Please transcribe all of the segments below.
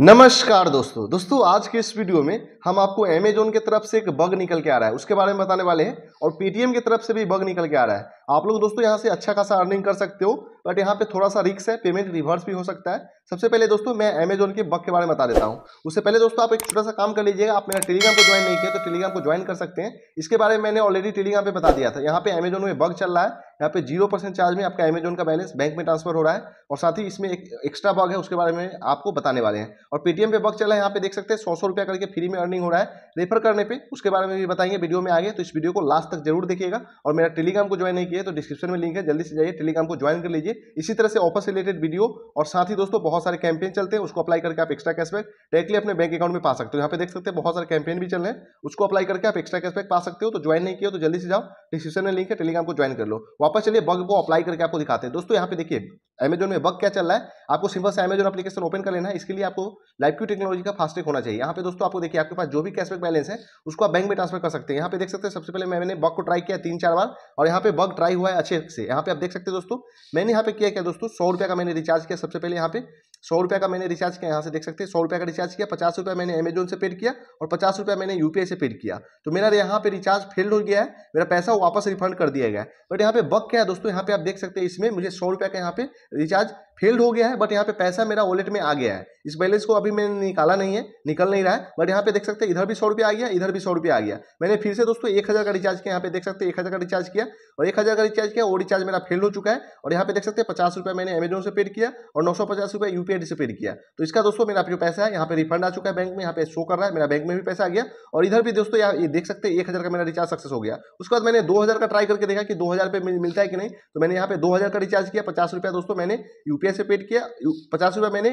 नमस्कार दोस्तों दोस्तों आज के इस वीडियो में हम आपको अमेजोन के तरफ से एक बग निकल के आ रहा है उसके बारे में बताने वाले हैं और पेटीएम की तरफ से भी बग निकल के आ रहा है आप लोग दोस्तों यहाँ से अच्छा खासा अर्निंग कर सकते हो बट यहाँ पे थोड़ा सा रिक्स है पेमेंट रिवर्स भी हो सकता है सबसे पहले दोस्तों मैं अमेजोन के बग के बारे में बता देता हूँ उससे पहले दोस्तों आप एक छोटा सा काम कर लीजिएगा आप मेरा टेलीग्राम को ज्वाइन नहीं किया तो टेलीग्राम को ज्वाइन कर सकते हैं इसके बारे में मैंने ऑलरेडी टेलीग्राम पे बता दिया था यहाँ पे अमेजोन में बग चल रहा है यहाँ पे जीरो परसेंट चार्ज में आपका अमेजोन का बैलेंस बैंक में ट्रांसफर हो रहा है और साथ ही इसमें एक एक्स्ट्रा बग है उसके बारे में आपको बताने वाले हैं और पेटीएम पे बग चला है यहाँ पे देख सकते हैं सौ सौ रुपया करके फ्री में अर्निंग हो रहा है रेफर करने पर उसके बारे में भी बताएंगे वीडियो में आगे तो इस वीडियो को लास्ट तक जरूर देखिएगा और मेरा टेलीग्राम को ज्वाइन नहीं किया चाहिए तो डिस्क्रिप्शन में लिंक है जल्दी से जाइए टेलीग्राम को ज्वाइन कर लीजिए इसी तरह से ऑफर से रिलेटेड वीडियो और साथ ही दोस्तों बहुत सारे कैंपेन चलते हैं उसको अप्लाई करके आप एक्स्ट्रा कैशबैक डायरेक्टली अपने बैंक अकाउंट में पा सकते हो यहाँ पे देख सकते हैं बहुत सारे कैंपेन भी चल रहे हैं उसको अप्लाई करके आप एक्स्ट्रा कैशबैक पा सकते हो तो ज्वाइन नहीं किया तो जल्दी से जाओ डिस्क्रिप्शन में लिंक है टेलीग्राम को ज्वाइन कर लो वापस चलिए बग को अप्लाई करके आपको दिखाते हैं दोस्तों यहाँ पे देखिए अमेजोन में बग क्या चल रहा है आपको सिंपल से अमेजोन अपलीकेशन ओपन कर लेना है इसके लिए आपको लाइव क्यू टेक्नोलॉजी का फास्टेक होना चाहिए यहाँ पे दोस्तों आपको देखिए आपके पास जो भी कैशबैक बैलेंस है उसको आप बैंक में ट्रांसफर कर सकते हैं यहाँ पे देख सकते हैं सबसे पहले मैंने बग को ट्राई किया तीन चार बार और यहाँ पे बग ट्राई हुआ है अच्छे से यहाँ पे आप देख सकते हैं दोस्तों मैंने यहाँ पे किया क्या दोस्तों सौ रुपये का मैंने रिचार्ज किया सबसे पहले यहाँ पे सौ रुपये का मैंने रिचार्ज किया यहाँ से देख सकते हैं सौ रुपये का रिचार्ज किया पचास रुपये मैंने अमेजोन से पेड किया और पचास रुपये मैंने यूपीआई से पेड किया तो मेरा यहाँ पे रिचार्ज फेल्ड हो गया है मेरा पैसा वापस रिफंड कर दिया गया है बट यहाँ पे बक क्या है दोस्तों यहाँ पे आप देख सकते हैं इसमें मुझे सौ रुपये का यहाँ पे रिचार्ज फेल्ड हो गया है बट यहाँ पे पैसा मेरा वॉलेट में आ गया है इस बैलेंस को अभी मैंने निकाला नहीं है निकल नहीं रहा है बट यहाँ पे देख सकते हैं इधर भी सौ रुपया आ गया इधर भी सौ रुपया आ गया मैंने फिर से दोस्तों एक हज़ार का रिचार्ज किया यहाँ पे देख सकते हैं एक हज़ार का रिचार्ज किया और एक हज़ार का रिचार्ज किया वो रिचार्ज मेरा फेल हो चुका है और यहाँ पे देख सकते हैं पचास रुपया मैंने अमेजोन से पेड किया और नौ सौ पचास रुपया यूपीआई से पेड किया तो इसका दोस्तों मेरा जो पैसा है यहाँ पे रिफंड आ चुका है बैंक में यहाँ पे शो कर रहा है मेरा बैंक में भी पैसा आ गया और इधर भी दोस्तों यहाँ देख सकते हैं एक हज़ार का मेरा रिचार्ज सक्सेस हो गया उसके बाद मैंने दो हज़ार का ट्राई करके देखा कि दो हज़ार मिलता है कि नहीं तो मैंने यहाँ पे दो हज़ार का रिचार्ज किया पचास रुपया दोस्तों मैंने यू यूपीआई से पेड किया पचास रुपया मैंने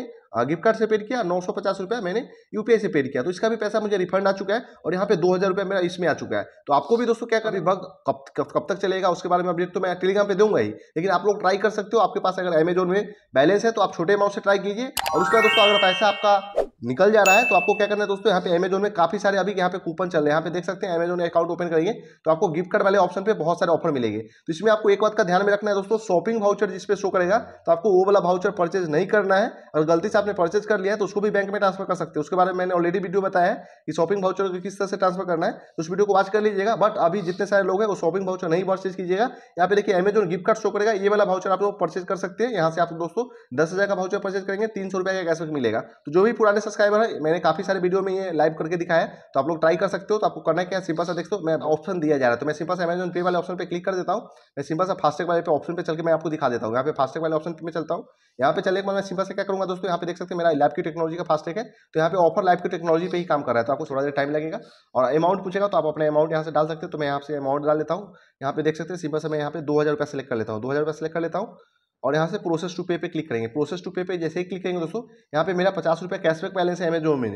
गिफ्ट कार्ड से पेड किया नौ सौ पचास रुपया मैंने यूपीआई से पेड किया तो इसका भी पैसा मुझे रिफंड आ चुका है और यहाँ पे दो हज़ार रुपया मेरा इसमें आ चुका है तो आपको भी दोस्तों क्या कर विभाग कब कब तक चलेगा उसके बारे में अपडेट तो मैं टेलीग्राम पे दूंगा ही लेकिन आप लोग ट्राई कर सकते हो आपके पास अगर अमेजोन में बैलेंस है तो आप छोटे अमाउंट से ट्राई कीजिए और उसके बाद दोस्तों अगर पैसा आपका निकल जा रहा है तो आपको क्या करना है दोस्तों यहाँ पे अमेजोन में काफी सारे अभी यहाँ पे कूपन चल रहे हैं यहाँ पे देख सकते हैं अमेजोन अकाउंट ओपन करेंगे तो आपको गिफ्ट कार्ड वाले ऑप्शन पे बहुत सारे ऑफर मिलेंगे तो इसमें आपको एक बात का ध्यान में रखना है दोस्तों शॉपिंग भाउचर जिसपे शो करेगा तो आपको वो वाला भाउचर परचेज नहीं करना है और गलती से आपने परचेज कर लिया है तो उसको भी बैंक में ट्रांसफर कर सकते हैं उसके बारे में मैंने ऑलरेडी वीडियो बताया है कि शॉपिंग भाउचर को किस तरह से ट्रांसफर करना है तो उस वीडियो को वॉच कर लीजिएगा बट अभी जितने सारे लोग हैं वो शॉपिंग भाउचर नहीं परचेज कीजिएगा यहाँ पे देखिए अमेजोन गिफ्ट कार्ड शो करेगा ये वाला भाउचर आप लोग परचेज कर सकते हैं यहाँ से आप दोस्तों दस का भाउचर परचेज करेंगे तीन का कैसे मिलेगा तो जो भी पुराने सब्सक्राइबर है मैंने काफ़ी सारे वीडियो में ये लाइव करके दिखाया है तो आप लोग ट्राई कर सकते हो तो आपको करना क्या है सिंपल सा देखते हो मैं ऑप्शन दिया जा रहा है तो मैं सिंपल सा अमेजन पे वाले ऑप्शन पर क्लिक कर देता हूँ मैं सिंपल सा फास्टैग वाले पे ऑप्शन पर चल के मैं आपको दिखा देता हूँ यहाँ पे फास्टैग वाले ऑप्शन पर चलता हूँ यहाँ पे चले मैं सिंपल से क्या करूँगा दोस्तों यहाँ पे देख सकते हैं मेरा लाइव की टेक्नोलॉजी का फास्टैग है तो यहाँ पे ऑफर लाइव की टेक्नोलॉजी पर ही काम कर रहा है तो आपको थोड़ा देर टाइम लगेगा और अमाउंट पूछेगा तो आप अपने अमाउंट यहाँ से डाल सकते हो तो मैं यहाँ से अमाउंट डाल लेता हूँ यहाँ पे देख सकते हैं सिंपल से मैं यहाँ पे दो हज़ार रुपया सेलेक्ट कर लेता हूँ दो हज़ार रुपया सेलेक्ट कर लेता हूँ और यहाँ से प्रोसेस टू पे पे क्लिक करेंगे प्रोसेस टू पे पे जैसे ही क्लिक करेंगे दोस्तों यहाँ पे मेरा पचास रुपया कैशबैक बैलेंस है अमेजोन में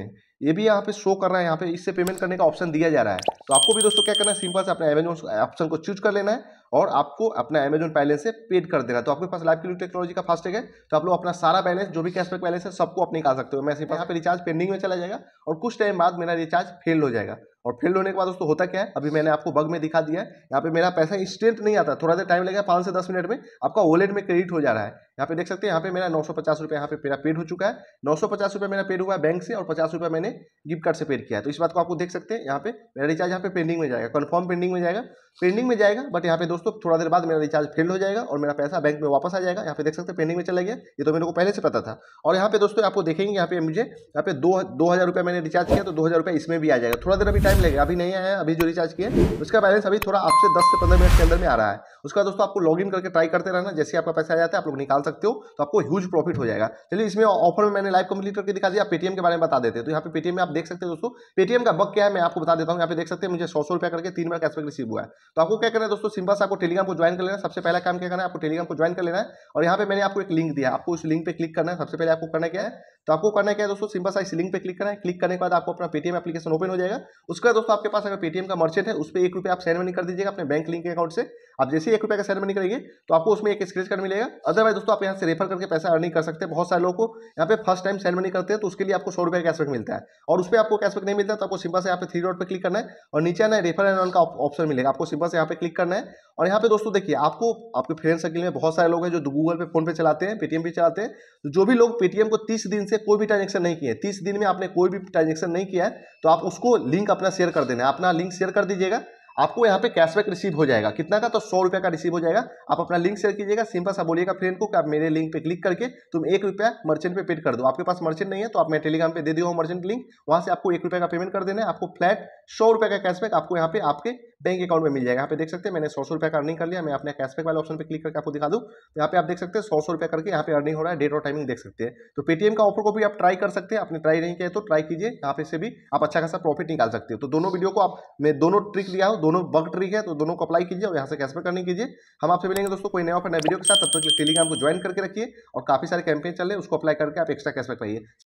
ये भी यहाँ पे शो कर रहा है यहाँ पे इससे पेमेंट करने का ऑप्शन दिया जा रहा है तो आपको भी दोस्तों क्या करना है सिंपल से अपने अमेजोन ऑप्शन को चूज कर लेना है और आपको अपना अमेजोन बैलेंस से पेड कर देना तो आपके पास लाइव क्लिक टेक्नोलॉजी का फास्टैग है तो आप लोग अपना सारा बैलेंस जो भी कैशबैक बैलेंस है सबको अपने निकाल सकते हो मैं यहाँ पे रिचार्ज पेंडिंग में चला जाएगा और कुछ टाइम बाद मेरा रिचार्ज फेल हो जाएगा और फेल होने के बाद दोस्तों होता क्या है अभी मैंने आपको बग में दिखा दिया है यहाँ पे मेरा पैसा इंस्टेंट नहीं आता थोड़ा देर टाइम लगेगा पाँच से दस मिनट में आपका वॉलेट में क्रेडिट हो जा रहा है यहाँ पे देख सकते हैं यहाँ पे मेरा नौ सौ पचास रुपये यहाँ पे मेरा पेड हो चुका है नौ सौ पचास रुपये मेरा पेड हुआ है बैंक से और पचास रुपये मैंने गिफ्ट कार्ड से पेड किया है तो इस बात को आपको देख सकते हैं यहाँ पे मेरा रिचार्ज यहाँ पे पेंडिंग में जाएगा कन्फर्म पेंडिंग में जाएगा पेंडिंग में जाएगा बट यहाँ पे दो दोस्तों थोड़ा देर बाद मेरा रिचार्ज फेल हो जाएगा और मेरा पैसा बैंक में वापस आ जाएगा यहाँ पे देख सकते हैं पेंडिंग में चला गया ये तो मेरे को पहले से पता था और यहाँ पे दोस्तों आपको देखेंगे यहाँ पे मुझे यहाँ पे दो दो हज़ार रुपये मैंने रिचार्ज किया तो दो हज़ार रुपये इसमें भी आ जाएगा थोड़ा देर अभी टाइम लगेगा अभी नहीं आया अभी जो रिचार्ज किया उसका बैलेंस अभी थोड़ा आपसे दस से पंद्रह मिनट के अंदर में आ रहा है उसका दोस्तों आपको लॉग करके ट्राई करते रहना जैसे आपका पैसा आ जाता है आप लोग निकाल सकते हो तो आपको ह्यूज प्रॉफिट हो जाएगा चलिए इसमें ऑफर में मैंने लाइव कंप्लीट करके दिखा दिया पेटीएम के बारे में बता देते तो यहाँ पे पेटीएम में आप देख सकते हैं दोस्तों पेटीएम का बग क्या है मैं आपको बता देता हूँ यहाँ पे देख सकते हैं मुझे सौ सौ रुपया करके तीन बार कैशबैक रिसीव हुआ है तो आपको क्या करना है दोस्तों सिंपल सा आपको टेलीग्राम को ज्वाइन कर लेना सबसे पहला काम क्या करना है आपको टेलीग्राम को ज्वाइन कर लेना है और यहाँ पे मैंने आपको एक लिंक दिया आपको उस लिंक पे क्लिक करना है सबसे पहले आपको करना क्या है तो आपको करना क्या है दोस्तों सिंपल सा इस लिंक पे क्लिक करना है क्लिक करने के बाद आपको अपना पेटीएम एप्लीकेशन ओपन हो जाएगा उसके बाद दोस्तों आपके पास अगर पेटीएम का मर्चेंट है उस पर एक रुपये आप सेंड मनी कर दीजिएगा अपने बैंक लिंक के अकाउंट से आप जैसे ही एक रुपये का सेंड मनी करेंगे तो आपको उसमें एक स्क्रेच कार्ड मिलेगा अदरवाइज दोस्तों आप यहाँ से रेफर करके पैसा अर्निंग कर सकते हैं बहुत सारे लोग को यहाँ पे फर्स्ट टाइम सेंड मनी करते हैं तो उसके लिए आपको सौ रुपये कैशबैक मिलता है और उस पर आपको कैशबैक नहीं मिलता तो आपको सिंपल से यहाँ पे थ्री डॉट पर क्लिक करना है और नीचे ना रेफर एंड ऑन का ऑप्शन मिलेगा आपको सिंपल से यहाँ पे क्लिक करना है और यहाँ पे दोस्तों देखिए आपको आपके फ्रेंड सर्किल में बहुत सारे लोग हैं जो गूगल पे फोन पे चलाते हैं पेटीएम भी चलाते हैं तो जो भी लोग पेटीएम को तीस दिन से कोई भी ट्रांजेक्शन नहीं किए तीस दिन में आपने कोई भी ट्रांजेक्शन नहीं किया है तो आप उसको लिंक अपना शेयर कर देना अपना लिंक शेयर कर दीजिएगा आपको यहाँ पे कैशबैक रिसीव हो जाएगा कितना का तो सौ रुपये का रिसीव हो जाएगा आप अपना लिंक शेयर कीजिएगा सिंपल सा बोलिएगा फ्रेंड को कि आप मेरे लिंक पे क्लिक करके तुम एक रुपया मर्चेंट पे पेड कर दो आपके पास मर्चेंट नहीं है तो आप मैं टेलीग्राम पे दे दिया हूँ मर्चेंट लिंक वहाँ से आपको एक रुपये का पेमेंट कर देना है आपको फ्लैट सौ रुपये का कैशबैक आपको यहाँ पे आपके बैंक अकाउंट में मिल जाएगा यहाँ पे देख सकते हैं मैंने सौ सौ रुपया का अर्निंग कर लिया मैं अपने कैशबैक वाले ऑप्शन पर क्लिक करके आपको दिखा दूँ तो यहाँ पे आप देख सकते हैं सौ सौ करके यहाँ पे अर्निंग हो रहा है डेट और टाइमिंग देख सकते हैं तो पेटीएम का ऑफर को भी आप ट्राई कर सकते हैं आपने ट्राई नहीं किया तो ट्राई कीजिए यहाँ पे से भी आप अच्छा खासा प्रॉफिट निकाल सकते हो तो दोनों वीडियो को आप मैं दोनों ट्रिक लिया हूँ दोनों बग ट्रिक है तो दोनों को अप्लाई कीजिए और यहाँ से कैशबैक करने कीजिए हम आपसे मिलेंगे दोस्तों कोई नया ऑफर नया वीडियो के साथ तब तक टेलीग्राम को ज्वाइन करके रखिए और काफी सारे कैंपेन चल रहे उसको अप्लाई करके आप एक्स्ट्रा कैशबैक पाइए